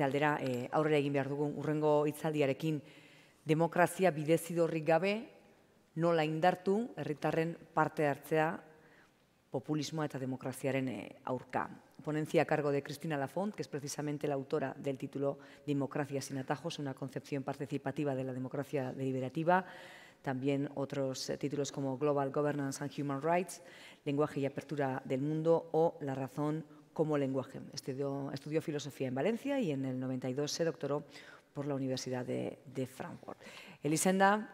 aldera e, aurrera egin behar dugun urrengo hitzaldiarekin demokrazia bidezidorrik gabe nola indartu herritarren parte hartzea populismoa eta demokraziaren eh, aurka. Ponencia a cargo de Cristina Lafont, que es precisamente la autora del título Democracia sin atajos, una concepción participativa de la democracia deliberativa, también otros eh, títulos como Global Governance and Human Rights, Lenguaje y Apertura del Mundo o La razón como lenguaje. Estudió, estudió, filosofía en Valencia y en el 92 se doctoró por la Universidad de, Frankfurt. Elisenda,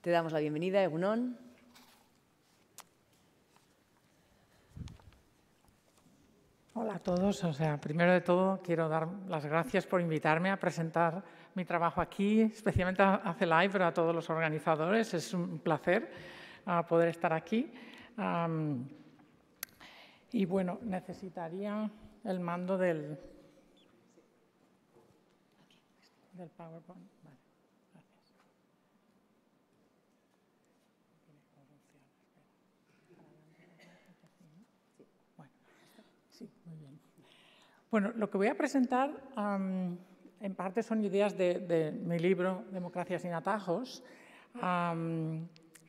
te damos la bienvenida, Egunon. Hola a todos. O sea, primero de todo quiero dar las gracias por invitarme a presentar mi trabajo aquí, especialmente a CELAI, pero a todos los organizadores. Es un placer ah, poder estar aquí. Y bueno, necesitaría el mando del, PowerPoint. Bueno, lo que voy a presentar en parte son ideas de, mi libro Democracia sin atajos,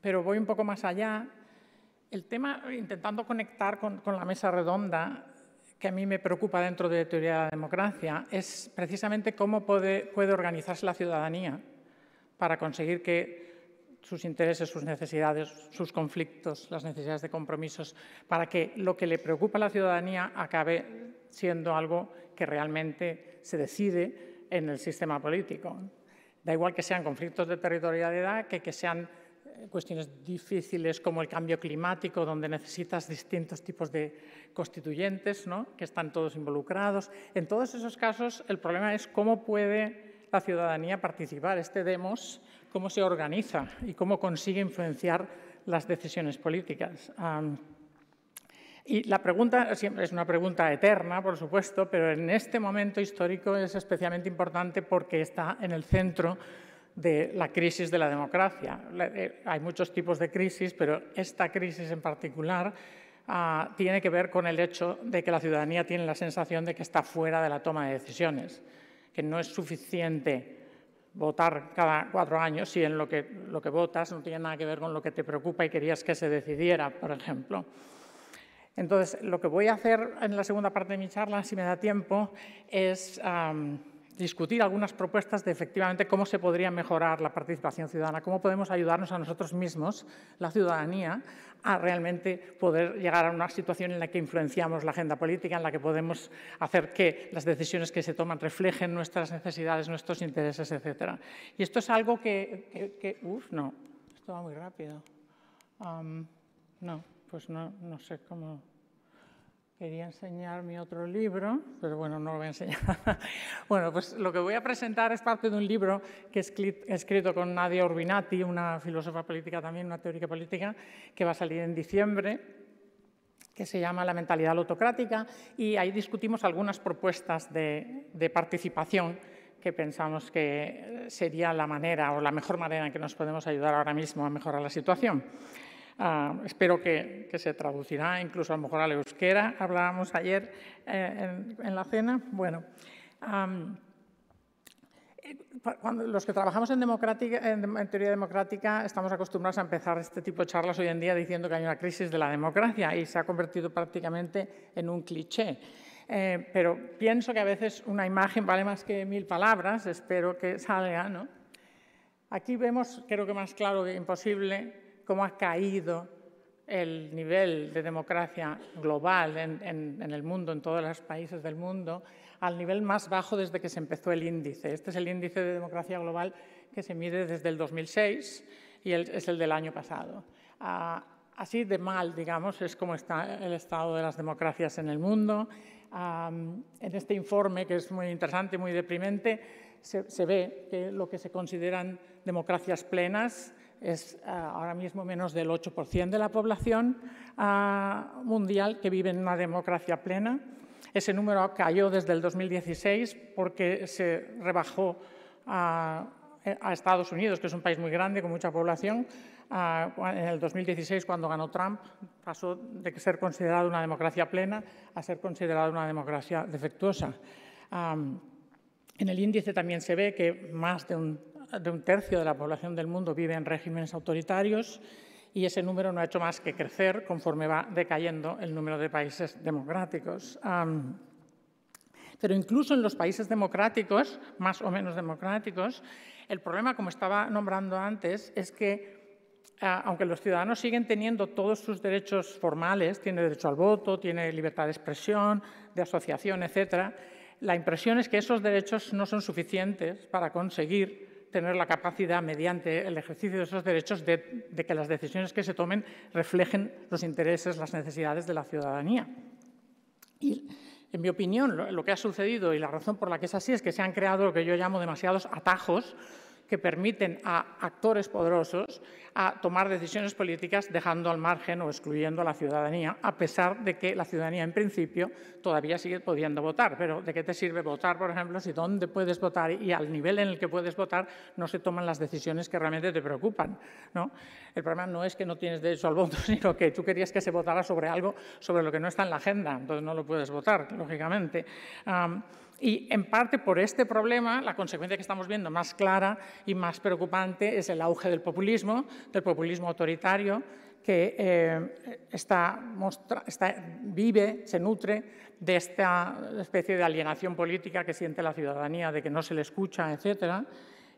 pero voy un poco más allá el tema, intentando conectar con, la mesa redonda, que a mí me preocupa dentro de teoría de la democracia, es precisamente cómo puede, organizarse la ciudadanía para conseguir que sus intereses, sus necesidades, sus conflictos, las necesidades de compromisos, para que lo que le preocupa a la ciudadanía acabe siendo algo que realmente se decide en el sistema político. Da igual que sean conflictos de territorialidad, que, que sean eh, cuestiones difíciles como el cambio climático, donde necesitas distintos tipos de constituyentes ¿no? que están todos involucrados. En todos esos casos, el problema es cómo puede la ciudadanía participar. Este demos, cómo se organiza y cómo consigue influenciar las decisiones políticas. y la pregunta siempre es una pregunta eterna, por supuesto, pero en este momento histórico es especialmente importante porque está en el centro de la crisis de la democracia. Eh, hay muchos tipos de crisis, pero esta crisis en particular ah, tiene que ver con el hecho de que la ciudadanía tiene la sensación de que está fuera de la toma de decisiones, que no es suficiente votar cada cuatro años si en lo que, lo que votas no tiene nada que ver con lo que te preocupa y querías que se decidiera, por ejemplo. Entonces, lo que voy a hacer en la segunda parte de mi charla, si me da tiempo, es discutir algunas propuestas de efectivamente cómo se podría mejorar la participación ciudadana, cómo podemos ayudarnos a nosotros mismos, la ciudadanía, a realmente poder llegar a una situación en la que influenciamos la agenda política, en la que podemos hacer que las decisiones que se toman reflejen nuestras necesidades, nuestros intereses, etc. Y esto es algo que... que, uf, no, esto va muy rápido. no, pues no, no sé cómo... Quería enseñar mi otro libro, pero bueno, no lo voy a enseñar. bueno, pues lo que voy a presentar es parte de un libro que he escrito con Nadia Urbinati, una filósofa política también, una teórica política, que va a salir en diciembre que se llama La mentalidad autocrática, y ahí discutimos algunas propuestas de, de participación que pensamos que eh, sería la manera o la mejor manera en que nos podemos ayudar ahora mismo a mejorar la situación. Ah, espero que, se traducirá incluso a lo mejor al euskera. Hablábamos ayer eh, en, la cena. Bueno, eh, cuando los que trabajamos en, en, teoría democrática estamos acostumbrados a empezar este tipo de charlas hoy en día diciendo que hay una crisis de la democracia y se ha convertido prácticamente en un cliché. Eh, pero pienso que a veces una imagen vale más que mil palabras, espero que salga. ¿no? Aquí vemos, creo que más claro que imposible, cómo ha caído el nivel de democracia global en, el mundo, en todos los países del mundo, al nivel más bajo desde que se empezó el índice. Este es el índice de democracia global que se mide desde el 2006 y es el del año pasado. Ah, así de mal, digamos, es como está el estado de las democracias en el mundo. en este informe, que es muy interesante y muy deprimente, se, se ve que lo que se consideran democracias plenas, es eh, ahora mismo menos del 8% de la población ah, mundial que vive en una democracia plena. Ese número cayó desde el 2016 porque se rebajó ah, a, Estados Unidos, que es un país muy grande con mucha población. Ah, en el 2016, cuando ganó Trump, pasó de ser considerado una democracia plena a ser considerado una democracia defectuosa. en el índice también se ve que más de un de un tercio de la población del mundo vive en regímenes autoritarios y ese número no ha hecho más que crecer conforme va decayendo el número de países democráticos. pero incluso en los países democráticos, más o menos democráticos, el problema, como estaba nombrando antes, es que aunque los ciudadanos siguen teniendo todos sus derechos formales, tiene derecho al voto, tiene libertad de expresión, de asociación, etc., la impresión es que esos derechos no son suficientes para conseguir tener la capacidad, mediante el ejercicio de esos derechos, de, que las decisiones que se tomen reflejen los intereses, las necesidades de la ciudadanía. Y, en mi opinión, lo que ha sucedido y la razón por la que es así es que se han creado lo que yo llamo demasiados atajos que permiten a actores poderosos a tomar decisiones políticas dejando al margen o excluyendo a la ciudadanía, a pesar de que la ciudadanía en principio todavía sigue pudiendo votar. Pero ¿de qué te sirve votar, por ejemplo, si dónde puedes votar y al nivel en el que puedes votar no se toman las decisiones que realmente te preocupan? ¿no? El problema no es que no tienes derecho al voto, sino que tú querías que se votara sobre algo sobre lo que no está en la agenda, entonces no lo puedes votar, lógicamente. Y en parte por este problema, la consecuencia que estamos viendo más clara y más preocupante es el auge del populismo, del populismo autoritario, que eh, vive, se nutre de esta especie de alienación política que siente la ciudadanía, de que no se le escucha, etcétera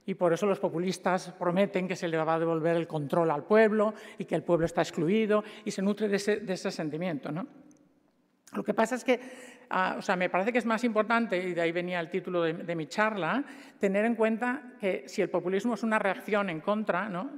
y por eso los populistas prometen que se le va a devolver el control al pueblo y que el pueblo está excluido y se nutre de ese, de ese sentimiento. ¿no? Lo que pasa es que, ah, o sea, me parece que es más importante, y de ahí venía el título de, mi charla, tener en cuenta que si el populismo es una reacción en contra, ¿no?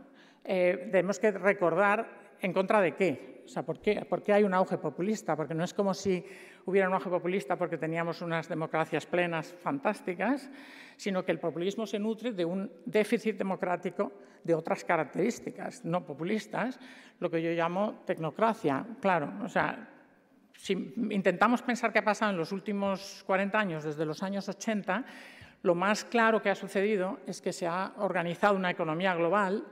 Eh, tenemos que recordar en contra de qué. O sea, ¿por qué? ¿por qué hay un auge populista? Porque no es como si hubiera un auge populista porque teníamos unas democracias plenas fantásticas, sino que el populismo se nutre de un déficit democrático de otras características no populistas, lo que yo llamo tecnocracia. Claro, o sea, si intentamos pensar qué ha pasado en los últimos 40 años, desde los años 80, lo más claro que ha sucedido es que se ha organizado una economía global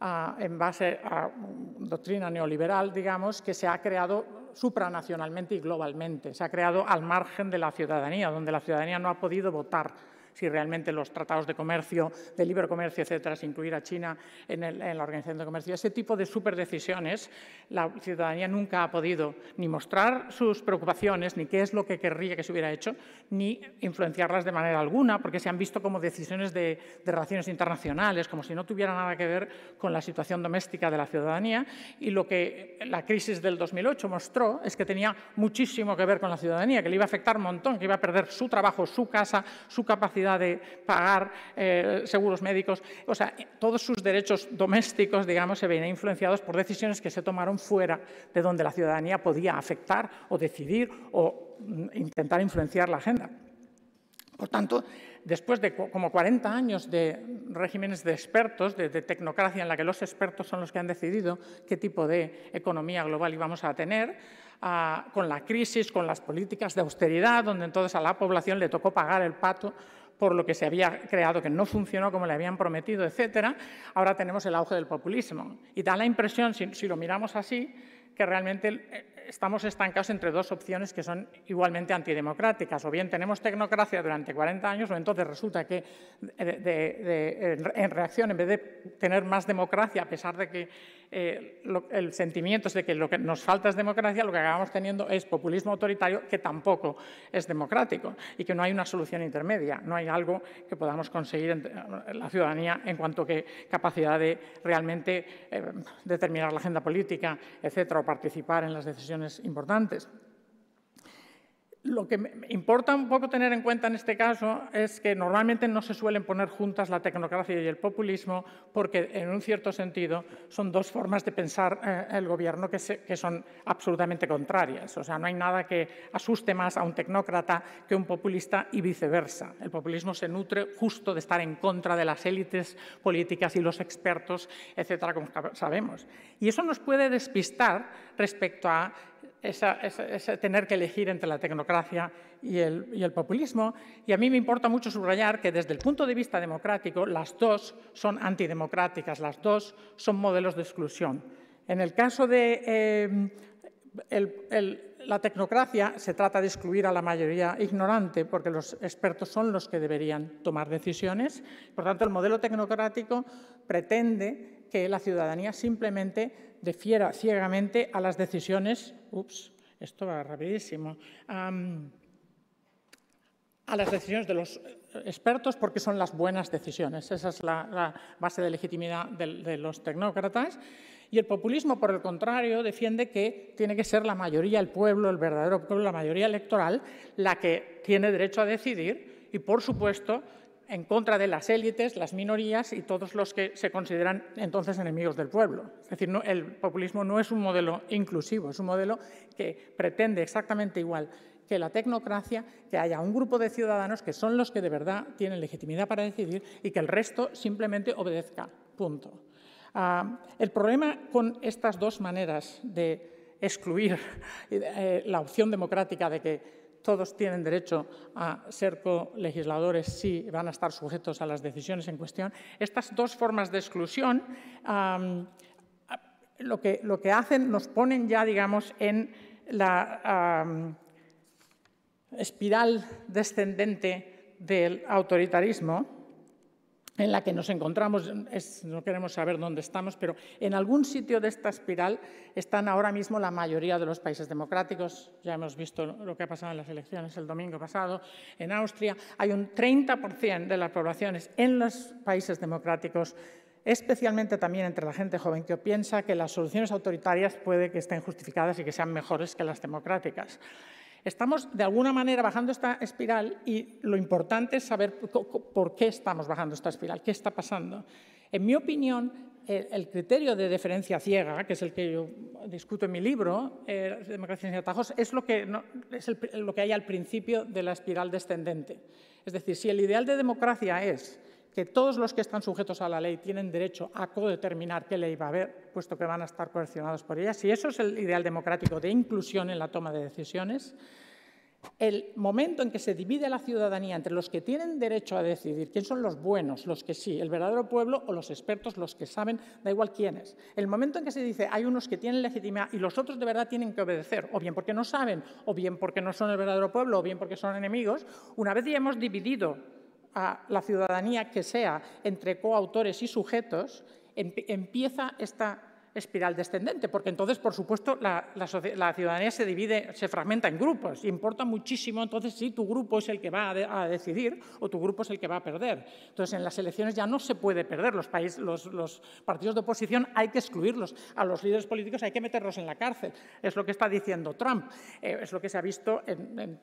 ah, en base a doctrina neoliberal, digamos, que se ha creado supranacionalmente y globalmente. Se ha creado al margen de la ciudadanía, donde la ciudadanía no ha podido votar si realmente los tratados de comercio, de libre comercio, etcétera, se incluir a China en, el, la Organización de Comercio. Ese tipo de superdecisiones la ciudadanía nunca ha podido ni mostrar sus preocupaciones, ni qué es lo que querría que se hubiera hecho, ni influenciarlas de manera alguna, porque se han visto como decisiones de, de relaciones internacionales, como si no tuviera nada que ver con la situación doméstica de la ciudadanía. Y lo que la crisis del 2008 mostró es que tenía muchísimo que ver con la ciudadanía, que le iba a afectar un montón, que iba a perder su trabajo, su casa, su capacidad de pagar eh, seguros médicos, o sea, todos sus derechos domésticos, digamos, se veían influenciados por decisiones que se tomaron fuera de donde la ciudadanía podía afectar o decidir o mm, intentar influenciar la agenda. Por tanto, después de como 40 años de regímenes de expertos, de, tecnocracia en la que los expertos son los que han decidido qué tipo de economía global íbamos a tener, ah, con la crisis, con las políticas de austeridad, donde entonces a la población le tocó pagar el pato por lo que se había creado, que no funcionó como le habían prometido, etcétera, ahora tenemos el auge del populismo. Y da la impresión, si, lo miramos así, que realmente eh, estamos estancados entre dos opciones que son igualmente antidemocráticas. O bien tenemos tecnocracia durante 40 años, o entonces resulta que en reacción, en vez de tener más democracia, a pesar de que eh, el sentimiento es de que lo que nos falta es democracia, lo que acabamos teniendo es populismo autoritario que tampoco es democrático y que no hay una solución intermedia, no hay algo que podamos conseguir en la ciudadanía en cuanto que capacidad de realmente eh, determinar la agenda política, etcétera, o participar en las decisiones importantes. Lo que importa un poco tener en cuenta en este caso es que normalmente no se suelen poner juntas la tecnocracia y el populismo porque en un cierto sentido son dos formas de pensar eh, el gobierno que, que, son absolutamente contrarias. O sea, no hay nada que asuste más a un tecnócrata que un populista y viceversa. El populismo se nutre justo de estar en contra de las élites políticas y los expertos, etcétera, como sabemos. Y eso nos puede despistar respecto a es tener que elegir entre la tecnocracia y el, populismo. Y a mí me importa mucho subrayar que desde el punto de vista democrático las dos son antidemocráticas, las dos son modelos de exclusión. En el caso de eh, la tecnocracia se trata de excluir a la mayoría ignorante porque los expertos son los que deberían tomar decisiones. Por tanto, el modelo tecnocrático pretende que la ciudadanía simplemente defiera ciegamente a las decisiones, ups, esto va rapidísimo, a las decisiones de los eh, expertos porque son las buenas decisiones. Esa es la, base de legitimidad de, de, los tecnócratas. Y el populismo, por el contrario, defiende que tiene que ser la mayoría, el pueblo, el verdadero pueblo, la mayoría electoral, la que tiene derecho a decidir y, por supuesto, en contra de las élites, las minorías y todos los que se consideran entonces enemigos del pueblo. Es decir, el populismo no es un modelo inclusivo, es un modelo que pretende exactamente igual que la tecnocracia, que haya un grupo de ciudadanos que son los que de verdad tienen legitimidad para decidir y que el resto simplemente obedezca. Punto. Ah, el problema con estas dos maneras de excluir eh, la opción democrática de que todos tienen derecho a ser colegisladores si van a estar sujetos a las decisiones en cuestión. Estas dos formas de exclusión lo, que, lo, que, hacen nos ponen ya, digamos, en la espiral descendente del autoritarismo en la que nos encontramos, no queremos saber dónde estamos, pero en algún sitio de esta espiral están ahora mismo la mayoría de los países democráticos. Ya hemos visto lo que ha pasado en las elecciones el domingo pasado. En Austria hay un 30% de las poblaciones en los países democráticos, especialmente también entre la gente joven, que piensa que las soluciones autoritarias puede que estén justificadas y que sean mejores que las democráticas. Estamos de alguna manera bajando esta espiral y lo importante es saber por qué estamos bajando esta espiral, qué está pasando. En mi opinión, el criterio de deferencia ciega, que es el que yo discuto en mi libro, eh, Democracia sin atajos, es lo que, es lo que hay al principio de la espiral descendente. Es decir, si el ideal de democracia es que todos los que están sujetos a la ley tienen derecho a codeterminar qué ley va a haber, puesto que van a estar coercionados por ella, si eso es el ideal democrático de inclusión en la toma de decisiones, el momento en que se divide la ciudadanía entre los que tienen derecho a decidir quién son los buenos, los que sí, el verdadero pueblo o los expertos, los que saben, da igual quiénes. El momento en que se dice hay unos que tienen legitimidad y los otros de verdad tienen que obedecer, o bien porque no saben, o bien porque no son el verdadero pueblo, o bien porque son enemigos, una vez ya hemos dividido a la ciudadanía que sea entre coautores y sujetos, empieza esta espiral descendente, porque entonces, por supuesto, la, ciudadanía se divide, se fragmenta en grupos, y importa muchísimo entonces si tu grupo es el que va a, decidir o tu grupo es el que va a perder. Entonces, en las elecciones ya no se puede perder, los, países, los, partidos de oposición hay que excluirlos, a los líderes políticos hay que meterlos en la cárcel, es lo que está diciendo Trump, eh, es lo que se ha visto en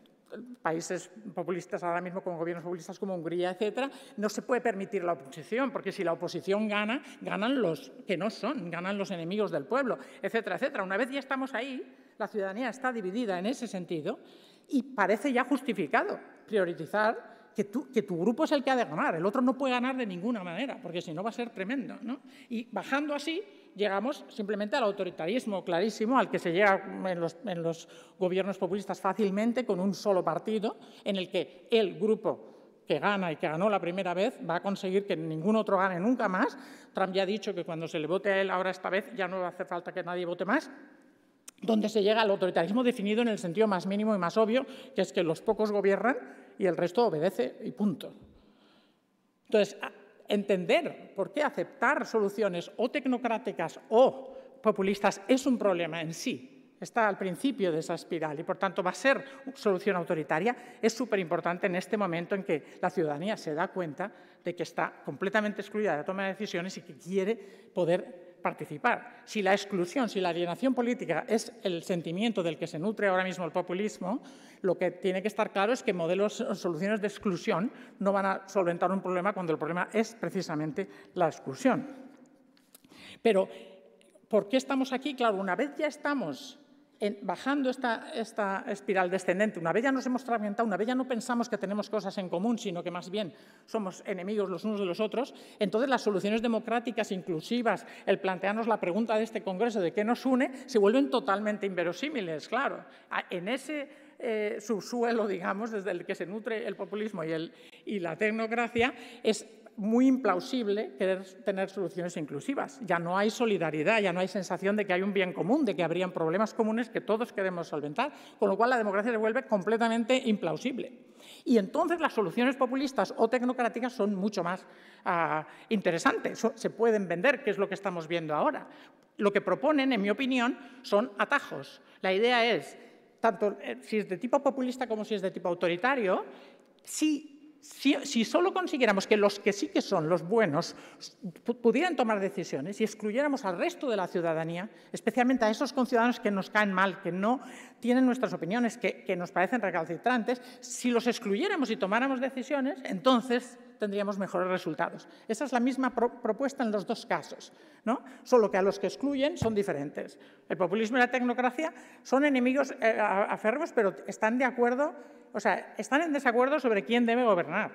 países populistas ahora mismo, con gobiernos populistas como Hungría, etcétera, no se puede permitir la oposición, porque si la oposición gana, ganan los que no son, ganan los enemigos del pueblo, etcétera, etcétera. Una vez ya estamos ahí, la ciudadanía está dividida en ese sentido y parece ya justificado priorizar que tu, que tu, grupo es el que ha de ganar, el otro no puede ganar de ninguna manera, porque si no va a ser tremendo. ¿no? Y bajando así, llegamos simplemente al autoritarismo clarísimo, al que se llega en los, gobiernos populistas fácilmente con un solo partido, en el que el grupo que gana y que ganó la primera vez va a conseguir que ningún otro gane nunca más. Trump ya ha dicho que cuando se le vote a él ahora esta vez ya no hace falta que nadie vote más donde se llega al autoritarismo definido en el sentido más mínimo y más obvio, que es que los pocos gobiernan y el resto obedece y punto. Entonces, entender por qué aceptar soluciones o tecnocráticas o populistas es un problema en sí, está al principio de esa espiral y por tanto va a ser solución autoritaria, es súper importante en este momento en que la ciudadanía se da cuenta de que está completamente excluida de la toma de decisiones y que quiere poder participar. Si la exclusión, si la alienación política es el sentimiento del que se nutre ahora mismo el populismo, lo que tiene que estar claro es que modelos o soluciones de exclusión no van a solventar un problema cuando el problema es precisamente la exclusión. Pero, ¿por qué estamos aquí? Claro, una vez ya estamos bajando esta, esta, espiral descendente. Una vez ya nos hemos fragmentado, una vez ya no pensamos que tenemos cosas en común, sino que más bien somos enemigos los unos de los otros, entonces las soluciones democráticas, inclusivas, el plantearnos la pregunta de este Congreso de qué nos une, se vuelven totalmente inverosímiles, claro. En ese eh, subsuelo, digamos, desde el que se nutre el populismo y, el, y la tecnocracia, es muy implausible querer tener soluciones inclusivas. Ya no hay solidaridad, ya no hay sensación de que hay un bien común, de que habrían problemas comunes que todos queremos solventar, con lo cual la democracia se vuelve completamente implausible. Y entonces las soluciones populistas o tecnocráticas son mucho más ah, interesantes, se pueden vender, que es lo que estamos viendo ahora. Lo que proponen, en mi opinión, son atajos. La idea es, tanto eh, si es de tipo populista como si es de tipo autoritario, si si, solo consiguiéramos que los que sí que son los buenos pudieran tomar decisiones y excluyéramos al resto de la ciudadanía, especialmente a esos conciudadanos que nos caen mal, que no tienen nuestras opiniones, que, nos parecen recalcitrantes, si los excluyéramos y tomáramos decisiones, entonces tendríamos mejores resultados. Esa es la misma propuesta en los dos casos, ¿no? solo que a los que excluyen son diferentes. El populismo y la tecnocracia son enemigos eh, afermos aferros, pero están de acuerdo o sea, están en desacuerdo sobre quién debe gobernar.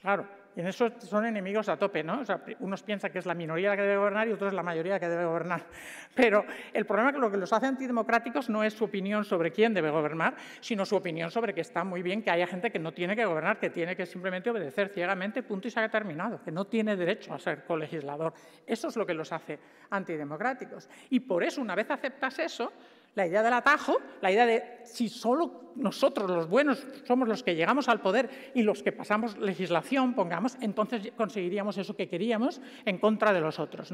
Claro, y en eso son enemigos a tope, ¿no? O sea, unos piensan que es la minoría la que debe gobernar y otros la mayoría la que debe gobernar. Pero el problema es que lo que los hace antidemocráticos no es su opinión sobre quién debe gobernar, sino su opinión sobre que está muy bien que haya gente que no tiene que gobernar, que tiene que simplemente obedecer ciegamente, punto y se ha terminado, que no tiene derecho a ser colegislador. Eso es lo que los hace antidemocráticos. Y por eso, una vez aceptas eso, la idea del atajo, la idea de si solo nosotros los buenos somos los que llegamos al poder y los que pasamos legislación, pongamos, entonces conseguiríamos eso que queríamos en contra de los otros.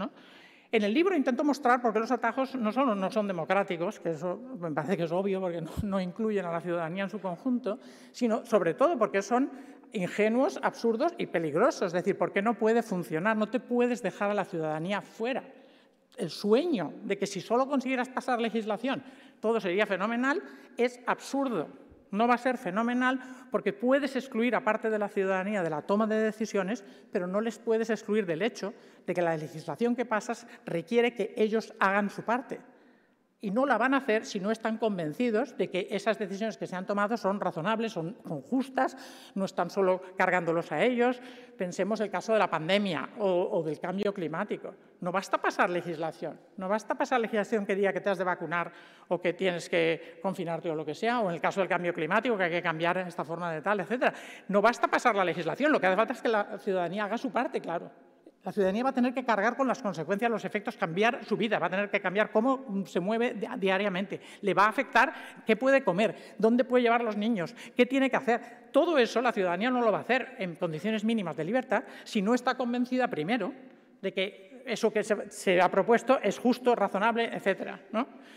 En el libro intento mostrar por qué los atajos no solo no son democráticos, que eso me parece que es obvio porque no, incluyen a la ciudadanía en su conjunto, sino sobre todo porque son ingenuos, absurdos y peligrosos. Es decir, porque no puede funcionar, no te puedes dejar a la ciudadanía fuera el sueño de que si solo consiguieras pasar legislación todo sería fenomenal es absurdo. No va a ser fenomenal porque puedes excluir a parte de la ciudadanía de la toma de decisiones, pero no les puedes excluir del hecho de que la legislación que pasas requiere que ellos hagan su parte y no la van a hacer si no están convencidos de que esas decisiones que se han tomado son razonables, son, justas, no están solo cargándolos a ellos. Pensemos el caso de la pandemia o, del cambio climático. No basta pasar legislación, no basta pasar legislación que diga que te has de vacunar o que tienes que confinarte o lo que sea, o en el caso del cambio climático que hay que cambiar esta forma de tal, etcétera. No basta pasar la legislación, lo que hace falta es que la ciudadanía haga su parte, claro la ciudadanía va a tener que cargar con las consecuencias, los efectos, cambiar su vida, va a tener que cambiar cómo mm, se mueve diariamente, le va a afectar qué puede comer, dónde puede llevar los niños, qué tiene que hacer. Todo eso la ciudadanía no lo va a hacer en condiciones mínimas de libertad si no está convencida primero de que eso que se, ha propuesto es justo, razonable, etc.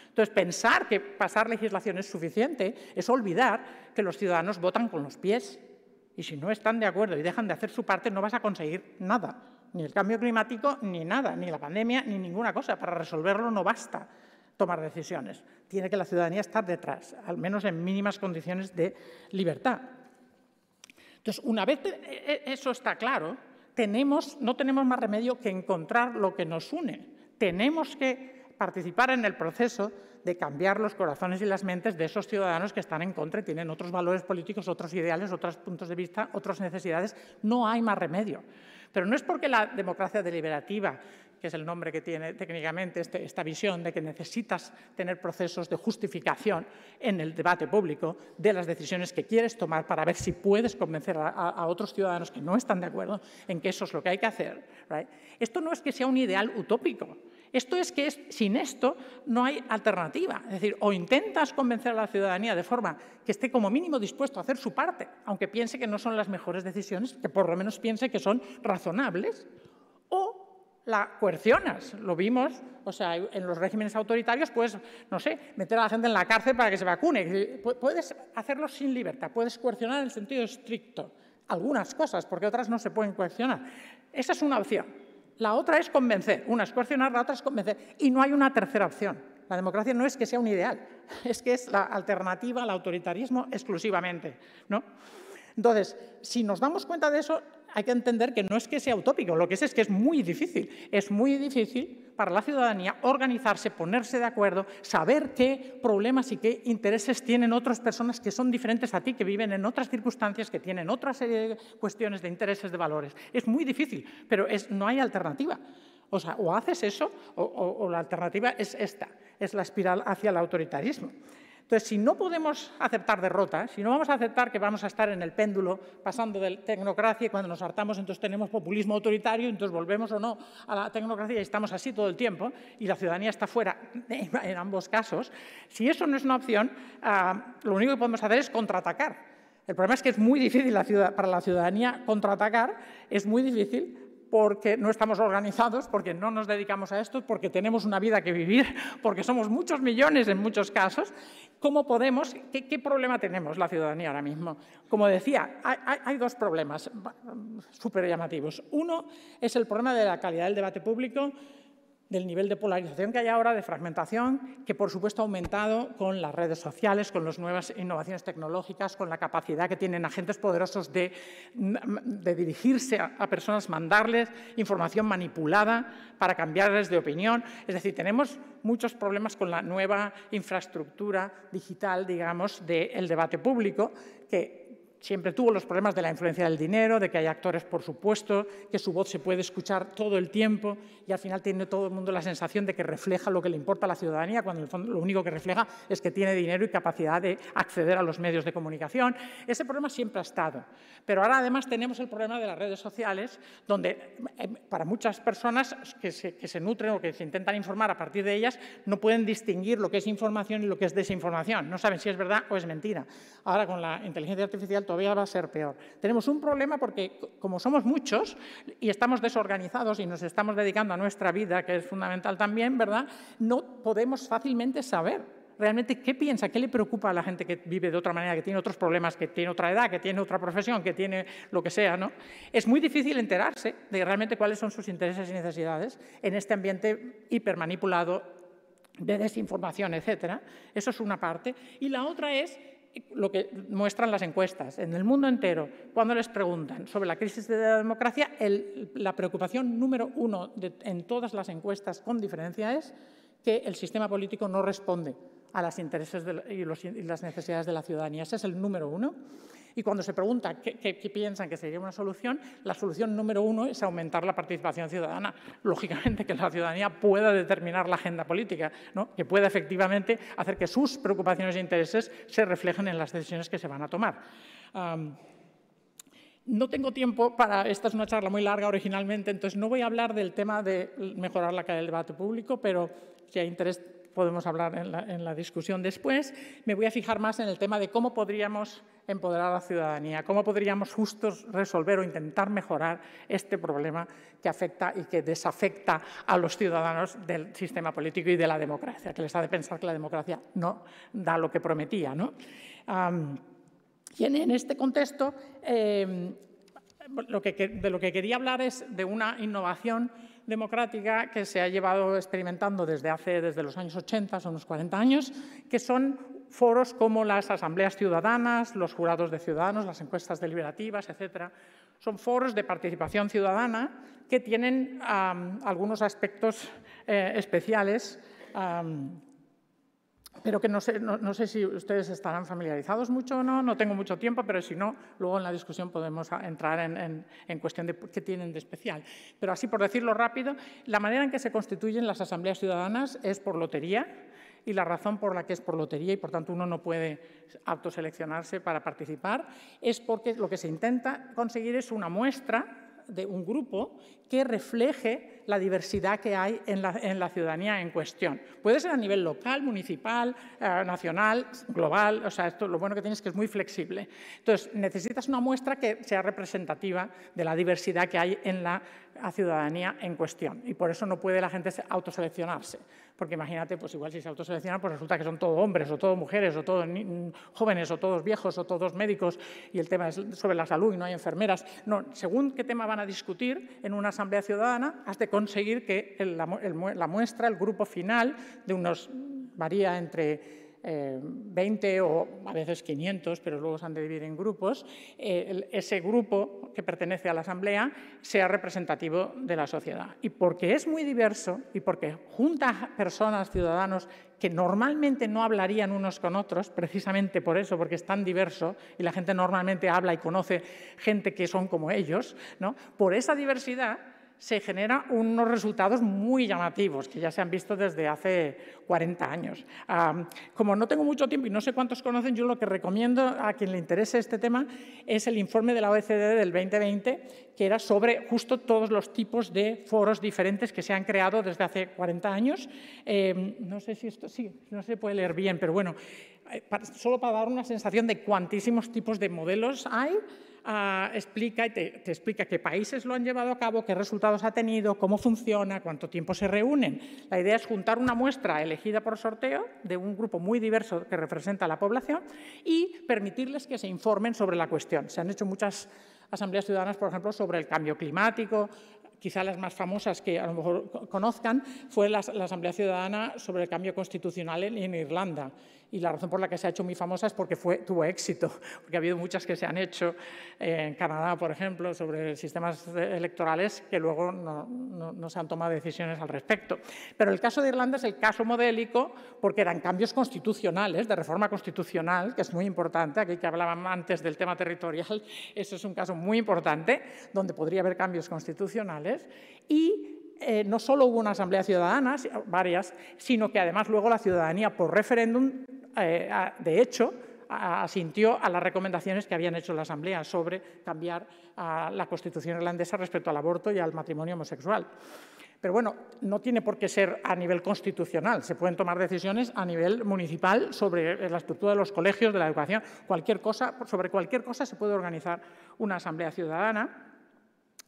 Entonces, pensar que pasar legislación es suficiente es olvidar que los ciudadanos votan con los pies. Y si no están de acuerdo y dejan de hacer su parte, no vas a conseguir nada ni el cambio climático, ni nada, ni la pandemia, ni ninguna cosa. Para resolverlo no basta tomar decisiones. Tiene que la ciudadanía estar detrás, al menos en mínimas condiciones de libertad. Entonces, una vez e, e, eso está claro, no tenemos más remedio que encontrar lo que nos une. Tenemos que participar en el proceso de cambiar los corazones y las mentes de esos ciudadanos que están en contra y tienen otros valores políticos, otros ideales, otros puntos de vista, otras necesidades. No hay más remedio. Pero no es porque la democracia deliberativa, que es el nombre que tiene técnicamente este, esta visión de que necesitas tener procesos de justificación en el debate público de las decisiones que quieres tomar para ver si puedes convencer a, otros ciudadanos que no están de acuerdo en que eso es lo que hay que hacer. Esto no es que sea un ideal utópico, esto es que sin esto no hay alternativa. Es decir, o intentas convencer a la ciudadanía de forma que esté como mínimo dispuesto a hacer su parte, aunque piense que no son las mejores decisiones, que por lo menos piense que son razonables, o la coercionas. Lo vimos, o sea, en los regímenes autoritarios puedes, no sé, meter a la gente en la cárcel para que se vacune. Puedes hacerlo sin libertad, puedes coercionar en el sentido estricto algunas cosas, porque otras no se pueden coercionar. Esa es una opción. La otra es convencer. Una es coercionar, la otra es convencer. Y no hay una tercera opción. La democracia no es que sea un ideal, es que es la alternativa al autoritarismo exclusivamente. ¿no? Entonces, si nos damos cuenta de eso, hay que entender que no es que sea utópico, lo que es es que es muy difícil. Es muy difícil para la ciudadanía organizarse, ponerse de acuerdo, saber qué problemas y qué intereses tienen otras personas que son diferentes a ti, que viven en otras circunstancias, que tienen otra serie eh, de cuestiones de intereses, de valores. Es muy difícil, pero no hay alternativa. O sea, o haces eso o la alternativa es esta, es la espiral hacia el autoritarismo. Entonces, si no podemos aceptar derrotas, si no vamos a aceptar que vamos a estar en el péndulo pasando de tecnocracia y cuando nos hartamos entonces tenemos populismo autoritario, entonces volvemos o no a la tecnocracia y estamos así todo el tiempo y la ciudadanía está fuera en ambos casos, si eso no es una opción, ah, lo único que podemos hacer es contraatacar. El problema es que es muy difícil para la ciudadanía contraatacar, es muy difícil porque no estamos organizados, porque no nos dedicamos a esto, porque tenemos una vida que vivir, porque somos muchos millones en muchos casos, ¿cómo podemos, qué, problema tenemos la ciudadanía ahora mismo? Como decía, hay, hay dos problemas mm, súper llamativos. Uno es el problema de la calidad del debate público del nivel de polarización que hay ahora, de fragmentación, que por supuesto ha aumentado con las redes sociales, con las nuevas innovaciones tecnológicas, con la capacidad que tienen agentes poderosos de, mm, dirigirse a, personas, mandarles información manipulada para cambiarles de opinión. Es decir, tenemos muchos problemas con la nueva infraestructura digital, digamos, del debate público, que siempre tuvo los problemas de la influencia del dinero, de que hay actores, por supuesto, que su voz se puede escuchar todo el tiempo y al final tiene todo el mundo la sensación de que refleja lo que le importa a la ciudadanía, cuando en el fondo lo único que refleja es que tiene dinero y capacidad de acceder a los medios de comunicación. Ese problema siempre ha estado. Pero ahora además tenemos el problema de las redes sociales, donde eh, para muchas personas que se, que se nutren o que se intentan informar a partir de ellas, no pueden distinguir lo que es información y lo que es desinformación. No saben si es verdad o es mentira. Ahora con la inteligencia artificial todavía va a ser peor. Tenemos un problema porque, como somos muchos y estamos desorganizados y nos estamos dedicando a nuestra vida, que es fundamental también, ¿verdad? No podemos fácilmente saber realmente qué piensa, qué le preocupa a la gente que vive de otra manera, que tiene otros problemas, que tiene otra edad, que tiene otra profesión, que tiene lo que sea, ¿no? Es muy difícil enterarse de realmente cuáles son sus intereses y necesidades en este ambiente hipermanipulado de desinformación, etcétera. Eso es una parte. Y la otra es lo que muestran las encuestas en el mundo entero, cuando les preguntan sobre la crisis de la democracia, la preocupación número uno en todas las encuestas con diferencia es que el sistema político no responde a los intereses y las necesidades de la ciudadanía. Ese es el número uno. Y cuando se pregunta qué, piensan que sería una solución, la solución número uno es aumentar la participación ciudadana. Lógicamente, que la ciudadanía pueda determinar la agenda política, que pueda efectivamente hacer que sus preocupaciones e intereses se reflejen en las decisiones que se van a tomar. no tengo tiempo para, esta es una charla muy larga originalmente, entonces no voy a hablar del tema de mejorar la calidad del debate público, pero si hay interés podemos hablar en la discusión después. Me voy a fijar más en el tema de cómo podríamos empoderar a la ciudadanía, cómo podríamos justos resolver o intentar mejorar este problema que afecta y que desafecta a los ciudadanos del sistema político y de la democracia, que les ha de pensar que la democracia no da lo que prometía. ¿no? y en, este contexto, em, lo que, de lo que quería hablar es de una innovación democrática que se ha llevado experimentando desde hace desde los años 80, son unos 40 años, que son foros como las asambleas ciudadanas, los jurados de ciudadanos, las encuestas deliberativas, etcétera. Son foros de participación ciudadana que tienen algunos aspectos eh, especiales, pero que no sé, si ustedes estarán familiarizados mucho o no, no tengo mucho tiempo, pero si no, luego en la discusión podemos entrar en cuestión de qué tienen de especial. Pero así, por decirlo rápido, la manera en que se constituyen las asambleas ciudadanas es por lotería, y la razón por la que es por lotería y por tanto uno no puede autoseleccionarse para participar, es porque lo que se intenta conseguir es una muestra de un grupo que refleje la diversidad que hay en la, ciudadanía en cuestión. Puede ser a nivel local, municipal, eh, nacional, global, o sea, esto lo bueno que tienes es que es muy flexible. Entonces, necesitas una muestra que sea representativa de la diversidad que hay en la ciudadanía en cuestión y por eso no puede la gente autoseleccionarse porque imagínate, pues igual si se autoseleccionan, pues resulta que son todos hombres, o todos mujeres, o todos jóvenes, o todos viejos, o todos médicos, y el tema es sobre la salud y no hay enfermeras. No, según qué tema van a discutir en una asamblea ciudadana, has de conseguir que la, la muestra, el grupo final, de unos, varía entre 20 eh, o a veces 500, pero luego se han de dividir en grupos, eh, ese grupo que pertenece a la Asamblea sea representativo de la sociedad. Y porque es muy diverso y porque junta personas, ciudadanos que normalmente no hablarían unos con otros, precisamente por eso, porque es tan diverso y la gente normalmente habla y conoce gente que son como ellos, ¿no? por esa diversidad se generan unos resultados muy llamativos que ya se han visto desde hace 40 años. como no tengo mucho tiempo y no sé cuántos conocen, yo lo que recomiendo a quien le interese este tema es el informe de la OECD del 2020, que era sobre justo todos los tipos de foros diferentes que se han creado desde hace 40 años. Em, no sé si esto sí, no se puede leer bien, pero bueno, eh, solo para dar una sensación de cuantísimos tipos de modelos hay. Ah, explica te, explica qué países lo han llevado a cabo, qué resultados ha tenido, cómo funciona, cuánto tiempo se reúnen. La idea es juntar una muestra elegida por sorteo de un grupo muy diverso que representa a la población y permitirles que se informen sobre la cuestión. Se han hecho muchas asambleas ciudadanas, por ejemplo, sobre el cambio climático, quizá las más famosas que a lo mejor conozcan, fue la, Asamblea Ciudadana sobre el cambio constitucional en Irlanda y la razón por la que se ha hecho muy famosa es porque tuvo éxito, porque ha habido muchas que se han hecho en Canadá, por ejemplo, sobre sistemas electorales que luego no, se han tomado decisiones al respecto. Pero el caso de Irlanda es el caso modélico porque eran cambios constitucionales, de reforma constitucional, que es muy importante, aquí que hablábamos antes del tema territorial, eso es un caso muy importante, donde podría haber cambios constitucionales, y eh, no solo hubo una asamblea ciudadana, varias, sino que además luego la ciudadanía por referéndum, eh, de hecho, asintió a las recomendaciones que habían hecho la Asamblea sobre cambiar la Constitución irlandesa respecto al aborto y al matrimonio homosexual. Pero bueno, no tiene por qué ser a nivel constitucional, se pueden tomar decisiones a nivel municipal sobre la estructura de los colegios, de la educación, cualquier cosa, sobre cualquier cosa se puede organizar una asamblea ciudadana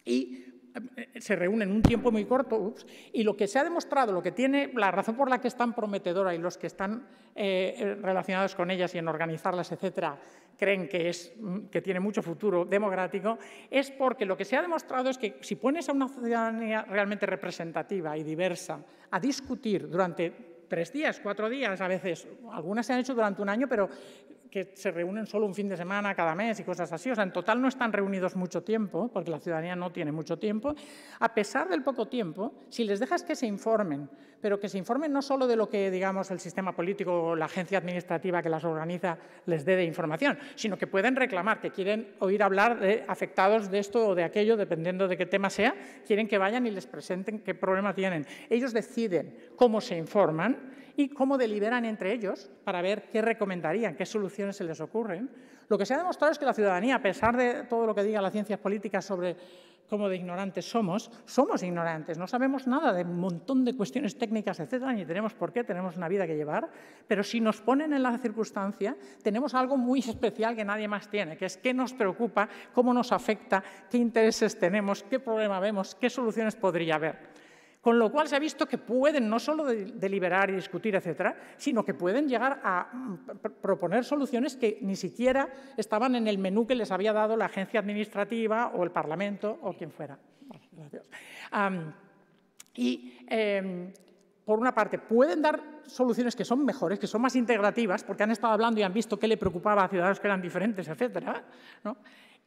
y eh, se reúnen en un tiempo muy corto y lo que se ha demostrado, lo que tiene, la razón por la que es tan prometedora y los que están eh, relacionados con ellas y en organizarlas, etcétera, creen que, es, mm, que tiene mucho futuro democrático, es porque lo que se ha demostrado es que si pones a una ciudadanía realmente representativa y diversa a discutir durante tres días, cuatro días, a veces, algunas se han hecho durante un año, pero que se reúnen solo un fin de semana cada mes y cosas así. O sea, en total no están reunidos mucho tiempo, porque la ciudadanía no tiene mucho tiempo. A pesar del poco tiempo, si les dejas que se informen pero que se informen no solo de lo que, digamos, el sistema político o la agencia administrativa que las organiza les dé de información, sino que pueden reclamar, que quieren oír hablar de afectados de esto o de aquello, dependiendo de qué tema sea, quieren que vayan y les presenten qué problema tienen. Ellos deciden cómo se informan y cómo deliberan entre ellos para ver qué recomendarían, qué soluciones se les ocurren. Lo que se ha demostrado es que la ciudadanía, a pesar de todo lo que diga las ciencias políticas sobre cómo de ignorantes somos, somos ignorantes, no sabemos nada de un montón de cuestiones técnicas, etcétera, ni tenemos por qué, tenemos una vida que llevar, pero si nos ponen en la circunstancia, tenemos algo muy especial que nadie más tiene, que es qué nos preocupa, cómo nos afecta, qué intereses tenemos, qué problema vemos, qué soluciones podría haber. Con lo cual se ha visto que pueden no solo deliberar y discutir, etcétera, sino que pueden llegar a mm, proponer soluciones que ni siquiera estaban en el menú que les había dado la agencia administrativa o el Parlamento o quien fuera. y em, por una parte, pueden dar soluciones que son mejores, que son más integrativas, porque han estado hablando y han visto qué le preocupaba a ciudadanos que eran diferentes, etcétera.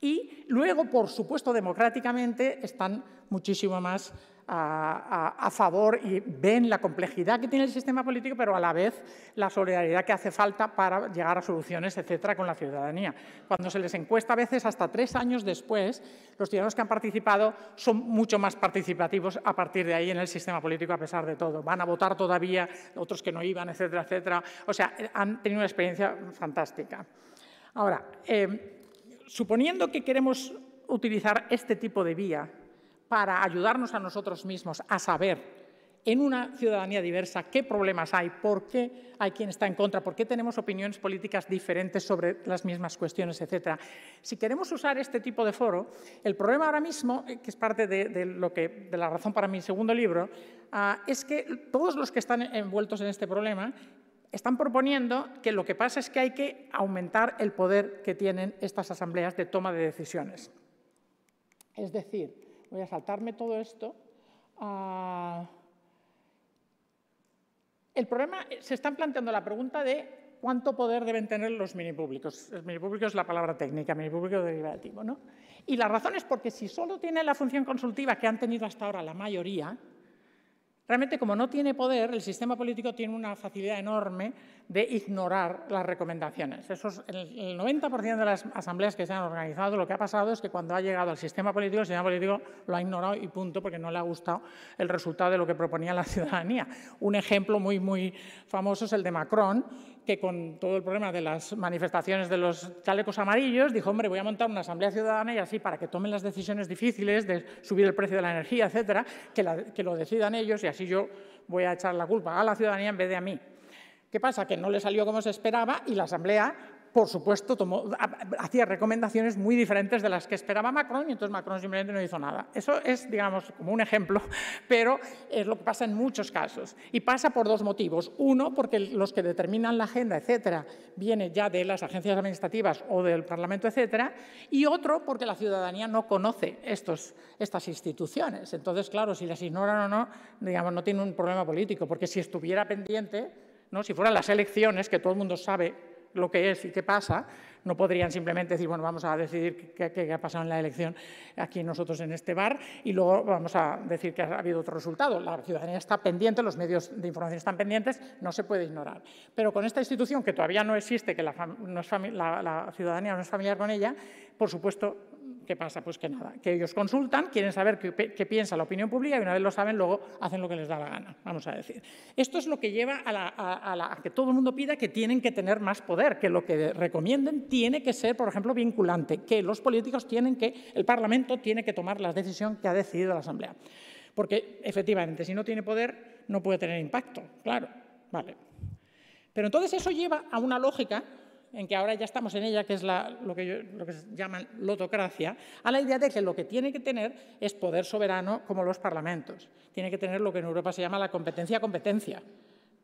Y luego, por supuesto, democráticamente están muchísimo más a, favor y ven la complejidad que tiene el sistema político, pero a la vez la solidaridad que hace falta para llegar a soluciones, etcétera, con la ciudadanía. Cuando se les encuesta a veces hasta tres años después, los ciudadanos que han participado son mucho más participativos a partir de ahí en el sistema político, a pesar de todo. Van a votar todavía, otros que no iban, etcétera, etcétera. O sea, han tenido una experiencia fantástica. Ahora, eh, suponiendo que queremos utilizar este tipo de vía para ayudarnos a nosotros mismos a saber en una ciudadanía diversa qué problemas hay, por qué hay quien está en contra, por qué tenemos opiniones políticas diferentes sobre las mismas cuestiones, etc. Si queremos usar este tipo de foro, el problema ahora mismo, eh, que es parte de, la razón para mi segundo libro, ah, es que todos los que están envueltos en este problema están proponiendo que lo que pasa es que hay que aumentar el poder que tienen estas asambleas de toma de decisiones. Es decir, voy a saltarme todo esto. Ah, el problema, eh, se están planteando la pregunta de cuánto poder deben tener los mini públicos. El minipúblico es la palabra técnica, minipúblico derivativo. ¿no? Y la razón es porque si solo tiene la función consultiva que han tenido hasta ahora la mayoría, Realmente, como no tiene poder, el sistema político tiene una facilidad enorme de ignorar las recomendaciones. Eso el 90% de las asambleas que se han organizado, lo que ha pasado es que cuando ha llegado al sistema político, el sistema político lo ha ignorado y punto, porque no le ha gustado el resultado de lo que proponía la ciudadanía. Un ejemplo muy, muy famoso es el de Macron, que con todo el problema de las manifestaciones de los chalecos amarillos, dijo, hombre, voy a montar una asamblea ciudadana y así para que tomen las decisiones difíciles de subir el precio de la energía, etcétera, que, que lo decidan ellos y así yo voy a echar la culpa a la ciudadanía en vez de a mí. ¿Qué pasa? Que no le salió como se esperaba y la asamblea por supuesto, hacía recomendaciones muy diferentes de las que esperaba Macron y entonces Macron simplemente no hizo nada. Eso es, digamos, como un ejemplo, pero es lo que pasa en muchos casos. Y pasa por dos motivos. Uno, porque los que determinan la agenda, etcétera, viene ya de las agencias administrativas o del Parlamento, etcétera. Y otro, porque la ciudadanía no conoce estos, estas instituciones. Entonces, claro, si las ignoran o no, digamos, no tiene un problema político, porque si estuviera pendiente, ¿no? si fueran las elecciones, que todo el mundo sabe lo que es y qué pasa, no podrían simplemente decir, bueno, vamos a decidir qué, ha pasado en la elección aquí nosotros en este bar y luego vamos a decir que ha habido otro resultado. La ciudadanía está pendiente, los medios de información están pendientes, no se puede ignorar. Pero con esta institución que todavía no existe, que la, la ciudadanía no es familiar con ella, por supuesto ¿Qué pasa? Pues que nada, que ellos consultan, quieren saber qué, piensa la opinión pública y una vez lo saben, luego hacen lo que les da la gana, vamos a decir. Esto es lo que lleva a, la, que todo el mundo pida que tienen que tener más poder, que lo que recomienden tiene que ser, por ejemplo, vinculante, que los políticos tienen que, el Parlamento tiene que tomar la decisión que ha decidido la Asamblea. Porque, efectivamente, si no tiene poder, no puede tener impacto, claro, vale. Pero entonces eso lleva a una lógica en que ahora ya estamos en ella, que es lo, que se lo lotocracia, a la idea de que lo que tiene que tener es poder soberano como los parlamentos. Tiene que tener lo que en Europa se llama la competencia-competencia.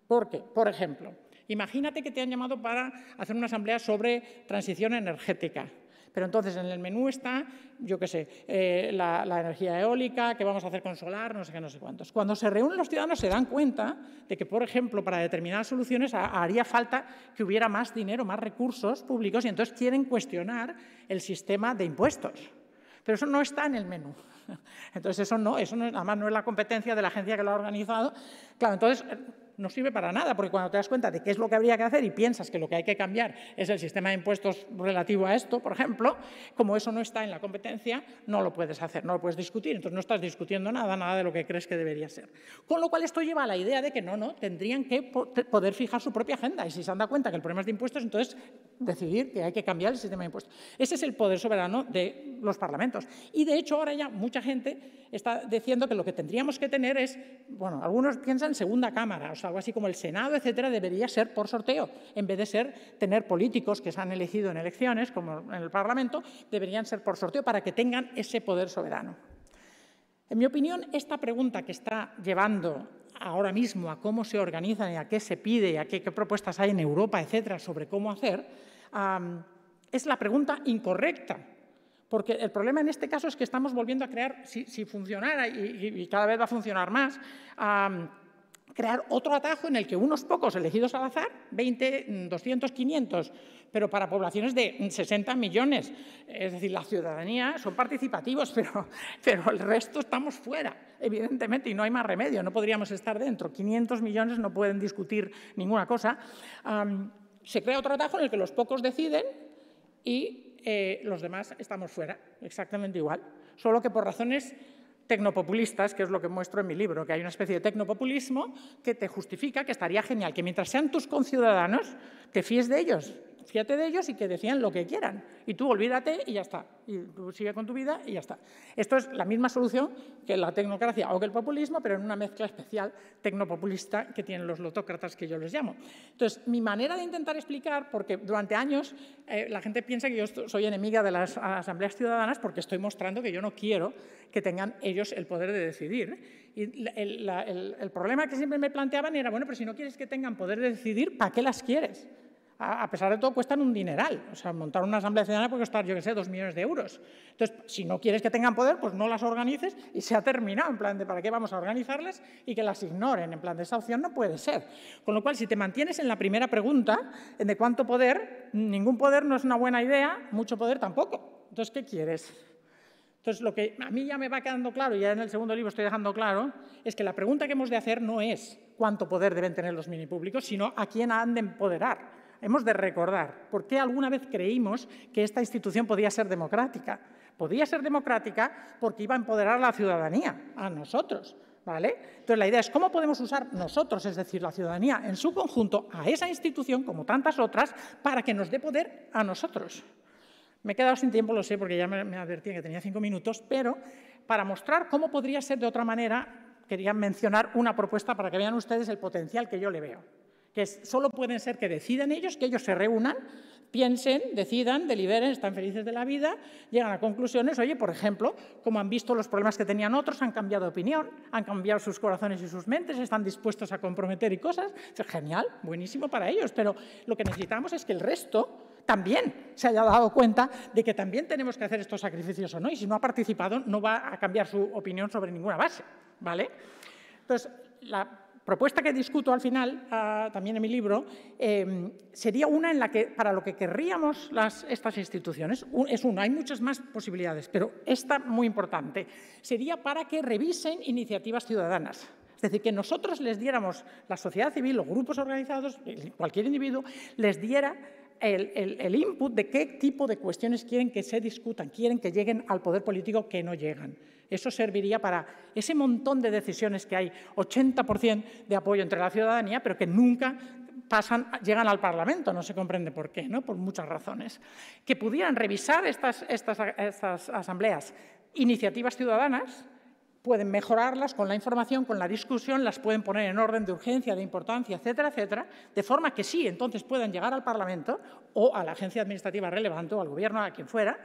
¿Por qué? por ejemplo, imagínate que te han llamado para hacer una asamblea sobre transición energética. Pero entonces en el menú está, yo qué sé, eh, la, energía eólica, qué vamos a hacer con solar, no sé qué, no sé cuántos. Cuando se reúnen los ciudadanos se dan cuenta de que, por ejemplo, para determinadas soluciones haría falta que hubiera más dinero, más recursos públicos y entonces quieren cuestionar el sistema de impuestos. Pero eso no está en el menú. Entonces, eso no, eso no, además no es la competencia de la agencia que lo ha organizado. Claro, entonces no sirve para nada, porque cuando te das cuenta de qué es lo que habría que hacer y piensas que lo que hay que cambiar es el sistema de impuestos relativo a esto, por ejemplo, como eso no está en la competencia, no lo puedes hacer, no lo puedes discutir, entonces no estás discutiendo nada, nada de lo que crees que debería ser. Con lo cual esto lleva a la idea de que no, no, tendrían que poder fijar su propia agenda y si se han dado cuenta que el problema es de impuestos, entonces decidir que hay que cambiar el sistema de impuestos. Ese es el poder soberano de los parlamentos. Y de hecho ahora ya mucha gente está diciendo que lo que tendríamos que tener es, bueno, algunos piensan segunda cámara, o sea, algo así como el Senado, etcétera, debería ser por sorteo, en vez de ser tener políticos que se han elegido en elecciones, como en el Parlamento, deberían ser por sorteo para que tengan ese poder soberano. En mi opinión, esta pregunta que está llevando ahora mismo a cómo se organizan y a qué se pide y a qué, qué, propuestas hay en Europa, etcétera, sobre cómo hacer, es la pregunta incorrecta. Porque el problema en este caso es que estamos volviendo a crear, si, funcionara y, cada vez va a funcionar más, crear otro atajo en el que unos pocos elegidos al azar, 20, 200, 500, pero para poblaciones de 60 mm, millones, es decir, la ciudadanía son participativos, pero, pero el resto estamos fuera, evidentemente, y no hay más remedio, no podríamos estar dentro, 500 millones no pueden discutir ninguna cosa se crea otro atajo en el que los pocos deciden y eh, los demás estamos fuera, exactamente igual. Solo que por razones tecnopopulistas, que es lo que muestro en mi libro, que hay una especie de tecnopopulismo que te justifica que estaría genial que mientras sean tus conciudadanos, te fíes de ellos, fíjate de ellos y que decían lo que quieran. Y tú olvídate y ya está. Y sigue con tu vida y ya está. Esto es la misma solución que la tecnocracia o que el populismo, pero en una mezcla especial tecnopopulista que tienen los lotócratas que yo les llamo. Entonces, mi manera de intentar explicar, porque durante años eh, la gente piensa que yo soy enemiga de las asambleas ciudadanas porque estoy mostrando que yo no quiero que tengan ellos el poder de decidir. Y el problema que siempre me planteaban era, bueno, pero si no quieres que tengan poder de decidir, ¿para qué las quieres? a pesar de todo, cuestan un dineral. O sea, montar una asamblea ciudadana puede costar, yo que sé, dos millones de euros. Entonces, si no quieres que tengan poder, pues no las organices y se ha terminado, en plan de para qué vamos a organizarlas y que las ignoren. En plan de esa opción no puede ser. Con lo cual, si te mantienes en la primera pregunta, de cuánto poder, ningún poder no es una buena idea, mucho poder tampoco. Entonces, ¿qué quieres? Entonces, lo que a mí ya me va quedando claro, y ya en el segundo libro estoy dejando claro, es que la pregunta que hemos de hacer no es cuánto poder deben tener los mini públicos, sino a quién han de empoderar hemos de recordar por qué alguna vez creímos que esta institución podía ser democrática. Podía ser democrática porque iba a empoderar a la ciudadanía, a nosotros, ¿Vale? Entonces la idea es cómo podemos usar nosotros, es decir, la ciudadanía en su conjunto, a esa institución, como tantas otras, para que nos dé poder a nosotros. Me he quedado sin tiempo, lo sé, porque ya me, advertí que tenía cinco minutos, pero para mostrar cómo podría ser de otra manera, quería mencionar una propuesta para que vean ustedes el potencial que yo le veo que solo pueden ser que decidan ellos, que ellos se reúnan, piensen, decidan, deliberen, están felices de la vida, llegan a conclusiones, oye, por ejemplo, como han visto los problemas que tenían otros, han cambiado de opinión, han cambiado sus corazones y sus mentes, están dispuestos a comprometer y cosas, es genial, buenísimo para ellos, pero lo que necesitamos es que el resto también se haya dado cuenta de que también tenemos que hacer estos sacrificios o no, y si no ha participado no va a cambiar su opinión sobre ninguna base, ¿vale? Entonces, la propuesta que discuto al final, ah, también en mi libro, em, sería una en la que, para lo que querríamos estas instituciones, es una, hay muchas más posibilidades, pero esta muy importante, sería para que revisen iniciativas ciudadanas. Es decir, que nosotros les diéramos, la sociedad civil, los grupos organizados, cualquier individuo, les diera el, input de qué tipo de cuestiones quieren que se discutan, quieren que lleguen al poder político que no llegan. Eso serviría para ese montón de decisiones que hay, 80% de apoyo entre la ciudadanía, pero que nunca pasan, llegan al Parlamento, no se comprende por qué, ¿no? por muchas razones. Que pudieran revisar estas asambleas iniciativas ciudadanas pueden mejorarlas con la información, con la discusión, las pueden poner en orden de urgencia, de importancia, etcétera, etcétera, de forma que sí, entonces puedan llegar al Parlamento o a la agencia administrativa relevante o al Gobierno, a quien fuera,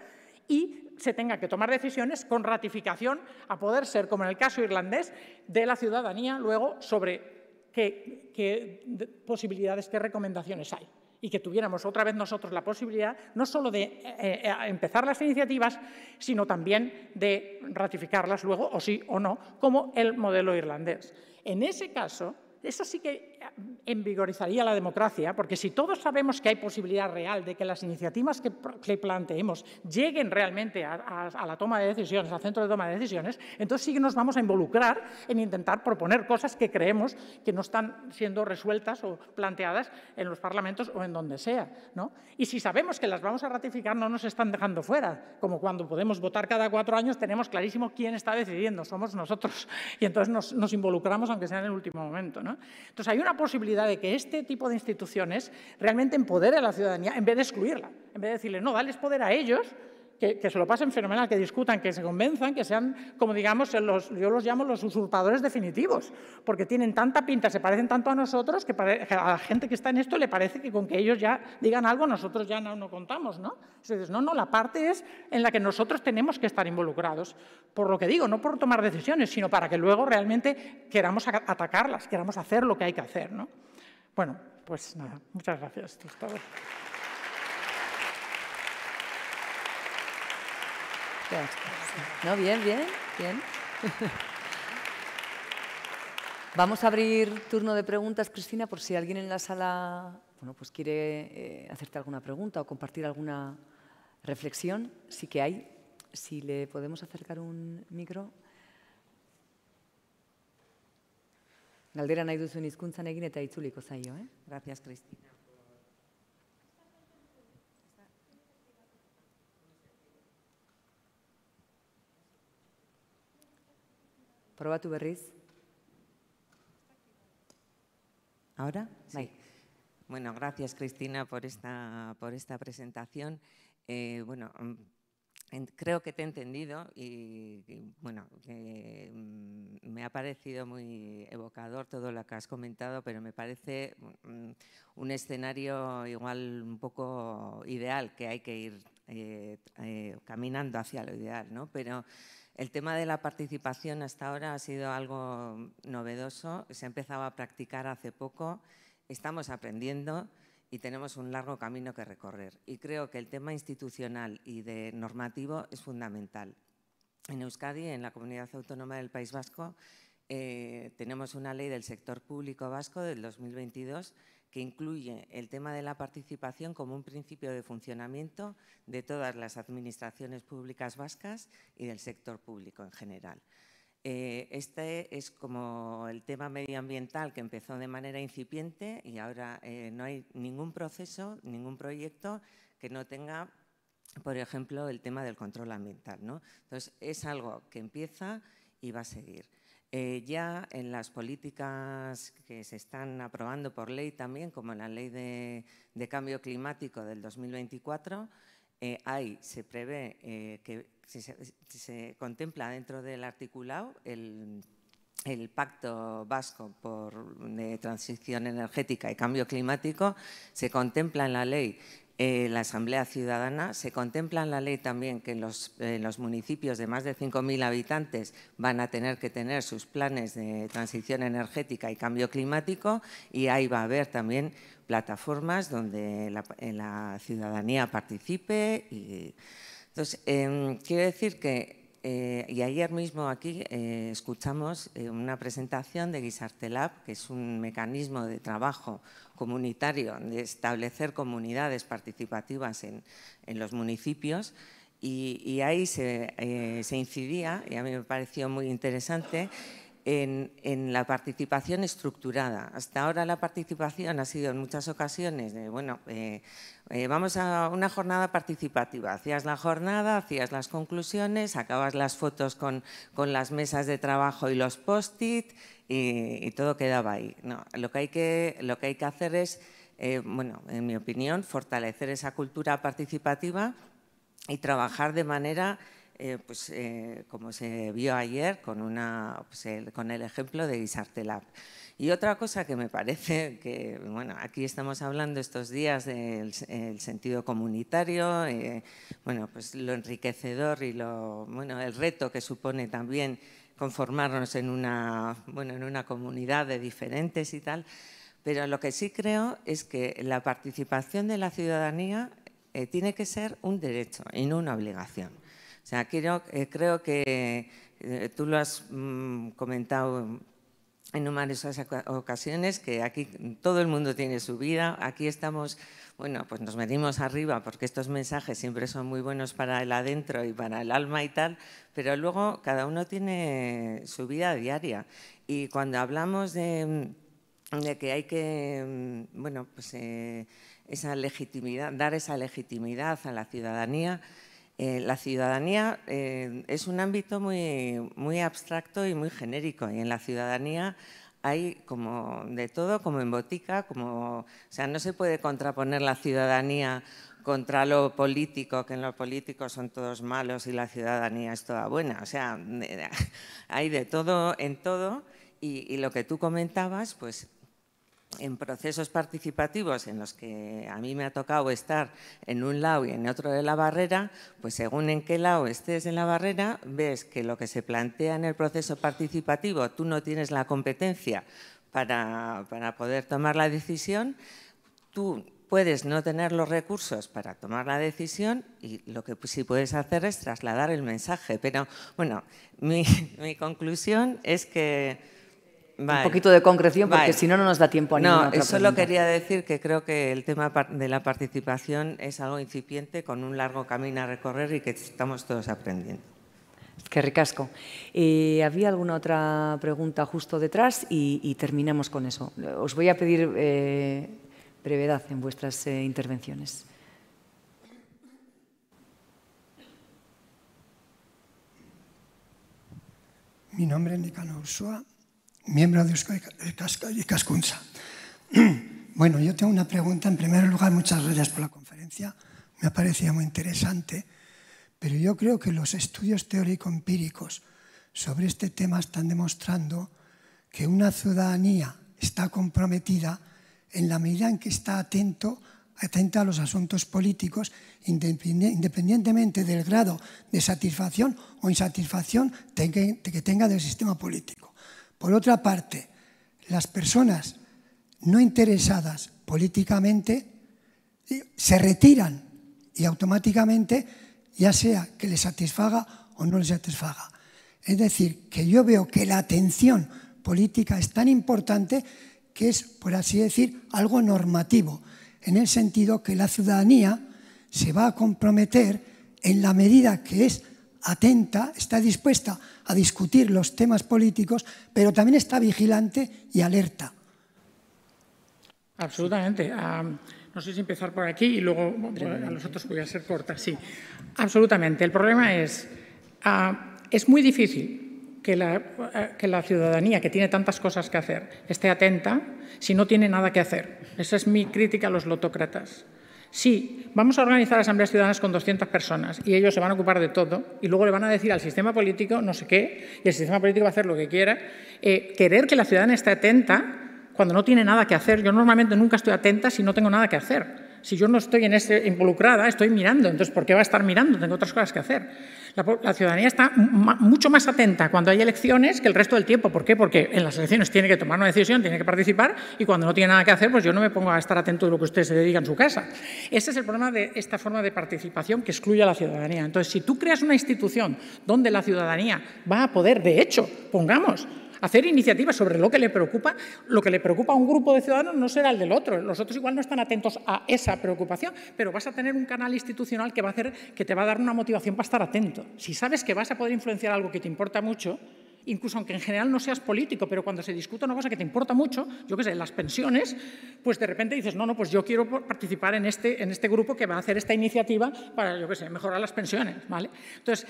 y se tenga que tomar decisiones con ratificación, a poder ser, como en el caso irlandés, de la ciudadanía luego sobre qué, qué posibilidades, qué recomendaciones hay y que tuviéramos otra vez nosotros la posibilidad no solo de eh, eh, empezar las iniciativas, sino también de ratificarlas luego, o sí o no, como el modelo irlandés. En ese caso, eso sí que envigorizaría la democracia, porque si todos sabemos que hay posibilidad real de que las iniciativas que, planteemos lleguen realmente a, la toma de decisiones, al centro de toma de decisiones, entonces sí que nos vamos a involucrar en intentar proponer cosas que creemos que no están siendo resueltas o planteadas en los parlamentos o en donde sea. ¿no? Y si sabemos que las vamos a ratificar, no nos están dejando fuera, como cuando podemos votar cada cuatro años, tenemos clarísimo quién está decidiendo, somos nosotros, y entonces nos, involucramos aunque sea en el último momento. Entonces hay una una posibilidad de que este tipo de instituciones realmente empodere a la ciudadanía en vez de excluirla, en vez de decirle, no, dales poder a ellos que, se lo pasen fenomenal, que discutan, que se convenzan, que sean, como digamos, yo los llamo los usurpadores definitivos, porque tienen tanta pinta, se parecen tanto a nosotros, que, a la gente que está en esto le parece que con que ellos ya digan algo, nosotros ya no, contamos, ¿no? Entonces, no, no, la parte es en la que nosotros tenemos que estar involucrados, por lo que digo, no por tomar decisiones, sino para que luego realmente queramos atacarlas, queramos hacer lo que hay que hacer, ¿no? Bueno, pues nada, muchas gracias. No, bien, bien, bien. Vamos a abrir turno de preguntas, Cristina, por si alguien en la sala bueno, pues quiere eh, hacerte alguna pregunta o compartir alguna reflexión. Sí que hay. Si le podemos acercar un micro. Eh? Gracias, Cristina. tu berriz. ¿Ahora? Sí. Bueno, gracias Cristina por esta, por esta presentación. Eh, bueno, mm, creo que te he entendido y, bueno, mm, me ha parecido muy evocador todo lo que has comentado, pero me parece mm, un escenario igual un poco ideal, que hay que ir eh, eh, caminando hacia lo ideal, ¿no? Pero el tema de la participación hasta ahora ha sido algo novedoso, se ha empezado a practicar hace poco, estamos aprendiendo y tenemos un largo camino que recorrer. Y creo que el tema institucional y de normativo es fundamental. En Euskadi, en la comunidad autónoma del País Vasco, eh, tenemos una ley del sector público vasco del 2022 que incluye el tema de la participación como un principio de funcionamiento de todas las administraciones públicas vascas y del sector público en general. Eh, este es como el tema medioambiental que empezó de manera incipiente y ahora eh, no hay ningún proceso, ningún proyecto que no tenga por ejemplo, el tema del control ambiental. ¿no? Entonces, es algo que empieza y va a seguir. Eh, ya en las políticas que se están aprobando por ley también, como en la ley de, cambio climático del 2024, eh, se prevé eh, que se, contempla dentro del articulado el, Pacto Vasco por, de Transición Energética y Cambio Climático, se contempla en la ley eh, la Asamblea Ciudadana. Se contempla en la ley también que los, eh, los municipios de más de 5.000 habitantes van a tener que tener sus planes de transición energética y cambio climático y ahí va a haber también plataformas donde la, eh, ciudadanía participe. Y, entonces, em, quiero decir que y ayer mismo aquí escuchamos una presentación de Guisartelab, que es un mecanismo de trabajo comunitario, de establecer comunidades participativas en, los municipios y, ahí se, eh, se incidía, y a mí me pareció muy interesante, en, la participación estructurada. Hasta ahora la participación ha sido en muchas ocasiones bueno, eh, eh, vamos a una jornada participativa. Hacías la jornada, hacías las conclusiones, acabas las fotos con, las mesas de trabajo y los post-it y, todo quedaba ahí. No, lo, que hay que, lo que hay que hacer es, eh, bueno, en mi opinión, fortalecer esa cultura participativa y trabajar de manera eh, pues, eh, como se vio ayer pues, con, el, ejemplo de Isartelab Y otra cosa que me parece que, bueno, aquí estamos hablando estos días del sentido comunitario, eh, bueno, pues lo enriquecedor y lo, bueno, el reto que supone también conformarnos en una, bueno, en una comunidad de diferentes y tal, pero lo que sí creo es que la participación de la ciudadanía tiene que ser un derecho y no una obligación. O sea, eh, creo, que eh, tú lo has mm, comentado en numerosas ocasiones, que aquí todo el mundo tiene su vida, aquí estamos, bueno, pues nos metimos arriba porque estos mensajes siempre son muy buenos para el adentro y para el alma y tal, pero luego cada uno tiene su vida diaria. Y cuando hablamos de, mm, que hay que, mm, bueno, pues eh, esa legitimidad, dar esa legitimidad a la ciudadanía, eh, la ciudadanía eh, es un ámbito muy, muy abstracto y muy genérico y en la ciudadanía hay como de todo, como en botica, como, o sea, no se puede contraponer la ciudadanía contra lo político, que en lo político son todos malos y la ciudadanía es toda buena. O sea, hay de todo en todo y lo que tú comentabas, pues en procesos participativos en los que a mí me ha tocado estar en un lado y en otro de la barrera, pues según en qué lado estés en la barrera, ves que lo que se plantea en el proceso participativo, tú no tienes la competencia para, para poder tomar la decisión, tú puedes no tener los recursos para tomar la decisión y lo que sí puedes hacer es trasladar el mensaje. Pero bueno, mi, mi conclusión es que un poquito de concreción porque si no, no nos da tiempo a ninguna No, solo quería decir que creo que el tema de la participación es algo incipiente con un largo camino a recorrer y que estamos todos aprendiendo. Qué ricasco. Eh, había alguna otra pregunta justo detrás y, terminamos con eso. Os voy a pedir eh, brevedad en vuestras eh, intervenciones. Mi nombre es Nicanor Usua miembro de Cascunza. Bueno, yo tengo una pregunta. En primer lugar, muchas gracias por la conferencia. Me ha parecido muy interesante. Pero yo creo que los estudios teórico-empíricos sobre este tema están demostrando que una ciudadanía está comprometida en la medida en que está atento, atenta a los asuntos políticos, independientemente del grado de satisfacción o insatisfacción que tenga del sistema político. Por otra parte, las personas no interesadas políticamente eh, se retiran y automáticamente ya sea que les satisfaga o no les satisfaga. Es decir, que yo veo que la atención política es tan importante que es, por así decir, algo normativo, en el sentido que la ciudadanía se va a comprometer en la medida que es atenta, está dispuesta a discutir los temas políticos, pero también está vigilante y alerta. Absolutamente. Ah, no sé si empezar por aquí y luego a los otros voy a ser corta. Sí, absolutamente. El problema es, ah, es muy difícil que la, ah, que la ciudadanía, que tiene tantas cosas que hacer, esté atenta si no tiene nada que hacer. Esa es mi crítica a los lotócratas. Sí, vamos a organizar asambleas ciudadanas con 200 personas y ellos se van a ocupar de todo y luego le van a decir al sistema político no sé qué y el sistema político va a hacer lo que quiera. Eh, querer que la ciudadana esté atenta cuando no tiene nada que hacer. Yo normalmente nunca estoy atenta si no tengo nada que hacer. Si yo no estoy en involucrada, estoy mirando. Entonces, ¿por qué va a estar mirando? Tengo otras cosas que hacer. La, ciudadanía está mucho más atenta cuando hay elecciones que el resto del tiempo. ¿Por qué? Porque en las elecciones tiene que tomar una decisión, tiene que participar y cuando no tiene nada que hacer, pues yo no me pongo a estar atento de lo que usted se dedica en su casa. Ese es el problema de esta forma de participación que excluye a la ciudadanía. Entonces, si tú creas una institución donde la ciudadanía va a poder, de hecho, pongamos, hacer iniciativas sobre lo que le preocupa. Lo que le preocupa a un grupo de ciudadanos no será el del otro. Los otros igual no están atentos a esa preocupación, pero vas a tener un canal institucional que va a hacer que te va a dar una motivación para estar atento. Si sabes que vas a poder influenciar algo que te importa mucho, incluso aunque en general no seas político, pero cuando se discuta una cosa que te importa mucho, yo qué sé, las pensiones, pues de repente dices, no, no, pues yo quiero participar en este, en este grupo que va a hacer esta iniciativa para, yo qué sé, mejorar las pensiones, ¿vale? Entonces,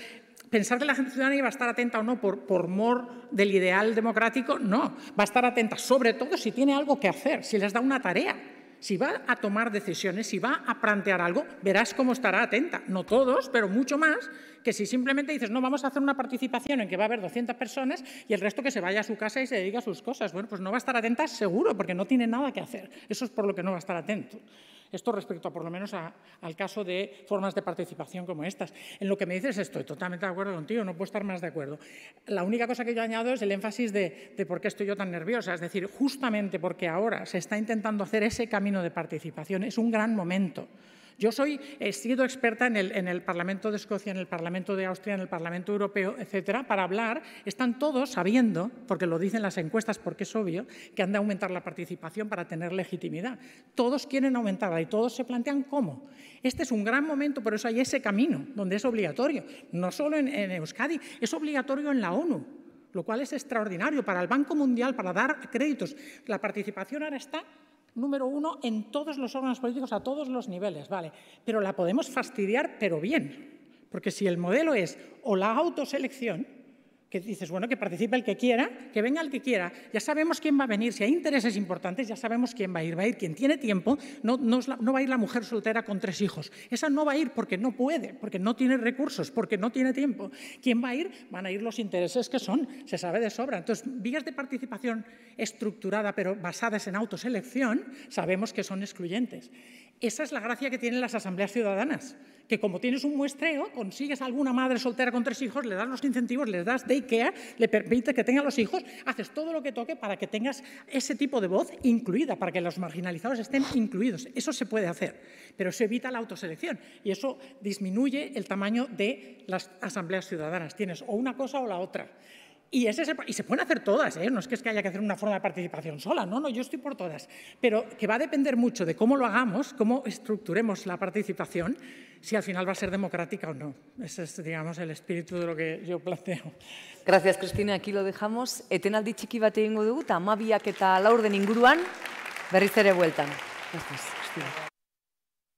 pensar que la gente ciudadana iba a estar atenta o no por, por mor del ideal democrático, no, va a estar atenta sobre todo si tiene algo que hacer, si les da una tarea, si va a tomar decisiones, si va a plantear algo, verás cómo estará atenta. No todos, pero mucho más que si simplemente dices, no, vamos a hacer una participación en que va a haber 200 personas y el resto que se vaya a su casa y se dedique a sus cosas. Bueno, pues no va a estar atenta seguro, porque no tiene nada que hacer. Eso es por lo que no va a estar atento. Esto respecto a, por lo menos al caso de formas de participación como estas. En lo que me dices estoy totalmente de acuerdo contigo, no puedo estar más de acuerdo. La única cosa que yo añado es el énfasis de por qué estoy yo tan nerviosa. Es decir, justamente porque ahora se está intentando hacer ese camino de participación, es un gran momento. Yo soy, he sido experta en el, Parlamento de Escocia, en el Parlamento de Austria, en el Parlamento Europeo, etcétera, para hablar. Están todos sabiendo, porque lo dicen las encuestas, porque es obvio, que han de aumentar la participación para tener legitimidad. Todos quieren aumentarla y todos se plantean cómo. Este es un gran momento, por eso hay ese camino donde es obligatorio, no solo en, en Euskadi, es obligatorio en la ONU lo cual es extraordinario para el Banco Mundial, para dar créditos. La participación ahora está número uno en todos los órganos políticos a todos los niveles, ¿vale? Pero la podemos fastidiar, pero bien. Porque si el modelo es o la autoselección, que dices, bueno, que participe el que quiera, que venga el que quiera, ya sabemos quién va a venir, si hay intereses importantes, ya sabemos quién va a ir, va a ir quien tiene tiempo, no, no, va a ir la mujer soltera con tres hijos, esa no va a ir porque no puede, porque no tiene recursos, porque no tiene tiempo, ¿quién va a ir? Van a ir los intereses que son, se sabe de sobra. Entonces, vías de participación estructurada pero basadas en autoselección, sabemos que son excluyentes. Esa es la gracia que tienen las asambleas ciudadanas, que como tienes un muestreo, consigues a alguna madre soltera con tres hijos, le das los incentivos, le das IKEA, le permite que tenga los hijos, haces todo lo que toque para que tengas ese tipo de voz incluida, para que los marginalizados estén incluidos. Eso se puede hacer, pero se evita la autoselección y eso disminuye el tamaño de las asambleas ciudadanas. Tienes o una cosa o la otra. Y, ese y, se pueden hacer todas, ¿eh? no es que, es que haya que hacer una forma de participación sola, no, no, yo estoy por todas, pero que va a depender mucho de cómo lo hagamos, cómo estructuremos la participación, si al final va a ser democrática o no. Ese es, digamos, el espíritu de lo que yo planteo. Gracias, Cristina, aquí lo dejamos. Etenaldi txiki bat egingo dugu, eta amabiak eta laurden inguruan, berriz ere vuelta Gracias, Cristina.